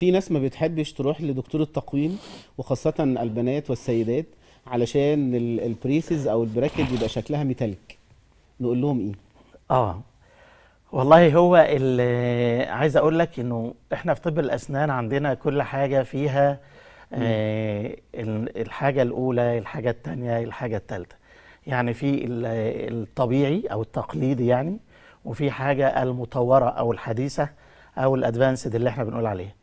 في ناس ما بتحبش تروح لدكتور التقويم وخاصة البنات والسيدات علشان البريسز او البراكت بيبقى شكلها ميتاليك نقول لهم ايه؟ اه والله هو اللي عايز اقول لك انه احنا في طب الاسنان عندنا كل حاجه فيها آه الحاجه الاولى الحاجه الثانيه الحاجه الثالثه يعني في الطبيعي او التقليدي يعني وفي حاجه المطوره او الحديثه او الادفانسد اللي احنا بنقول عليها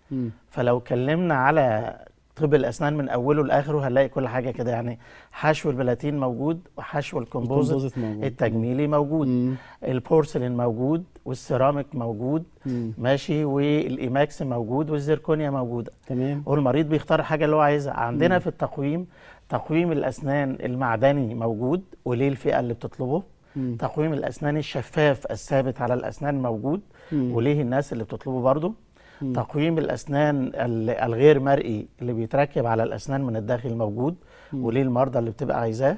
فلو كلمنا على طب الاسنان من اوله لاخره هنلاقي كل حاجه كده يعني حشو البلاتين موجود وحشو الكومبوزيت التجميلي موجود مم. البورسلين موجود والسيراميك موجود مم. ماشي والايماكس موجود والزيركونيا موجوده تمام والمريض بيختار الحاجه اللي هو عايزها عندنا مم. في التقويم تقويم الاسنان المعدني موجود وليه الفئه اللي بتطلبه مم. تقويم الاسنان الشفاف الثابت على الاسنان موجود مم. وليه الناس اللي بتطلبه برضه تقويم الاسنان الغير مرئي اللي بيتركب على الاسنان من الداخل موجود وليه المرضى اللي بتبقى عايزاه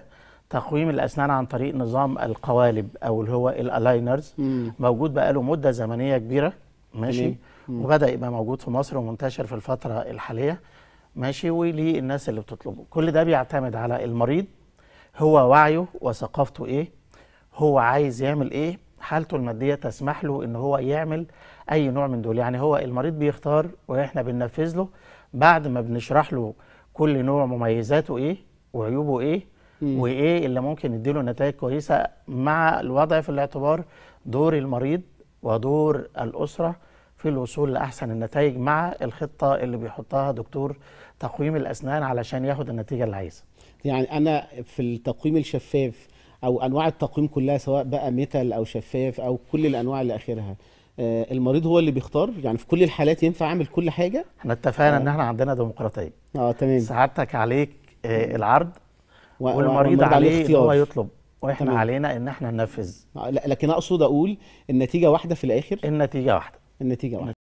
تقويم الاسنان عن طريق نظام القوالب او اللي هو الالاينرز موجود بقاله مده زمنيه كبيره ماشي مم. وبدا يبقى موجود في مصر ومنتشر في الفتره الحاليه ماشي وليه الناس اللي بتطلبه كل ده بيعتمد على المريض هو وعيه وثقافته ايه هو عايز يعمل ايه حالته الماديه تسمح له ان هو يعمل اي نوع من دول يعني هو المريض بيختار واحنا بننفذ له بعد ما بنشرح له كل نوع مميزاته ايه وعيوبه ايه م. وايه اللي ممكن يديله نتائج كويسه مع الوضع في الاعتبار دور المريض ودور الاسره في الوصول لاحسن النتائج مع الخطه اللي بيحطها دكتور تقويم الاسنان علشان ياخد النتيجه اللي عايزها يعني انا في التقويم الشفاف او انواع التقويم كلها سواء بقى ميتال او شفاف او كل الانواع اللي اخرها آه، المريض هو اللي بيختار يعني في كل الحالات ينفع اعمل كل حاجه احنا اتفقنا آه. ان احنا عندنا ديمقراطيه اه تمام سعادتك عليك آه العرض و... والمريض عليه ان هو يطلب واحنا تمام. علينا ان احنا ننفذ آه، لكن اقصد اقول النتيجه واحده في الاخر النتيجه واحده النتيجه واحده